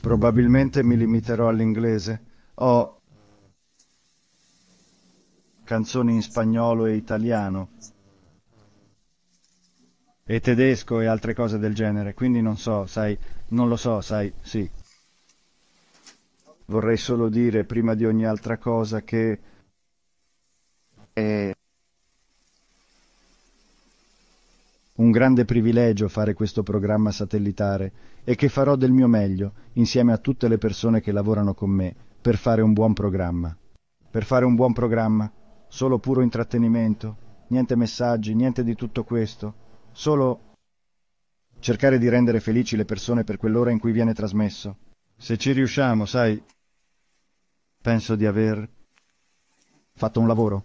Probabilmente mi limiterò all'inglese. Ho canzoni in spagnolo e italiano e tedesco e altre cose del genere, quindi non so, sai, non lo so, sai, sì. Vorrei solo dire, prima di ogni altra cosa, che... Eh, un grande privilegio fare questo programma satellitare e che farò del mio meglio, insieme a tutte le persone che lavorano con me, per fare un buon programma. Per fare un buon programma, solo puro intrattenimento, niente messaggi, niente di tutto questo, solo cercare di rendere felici le persone per quell'ora in cui viene trasmesso. Se ci riusciamo, sai, penso di aver fatto un lavoro.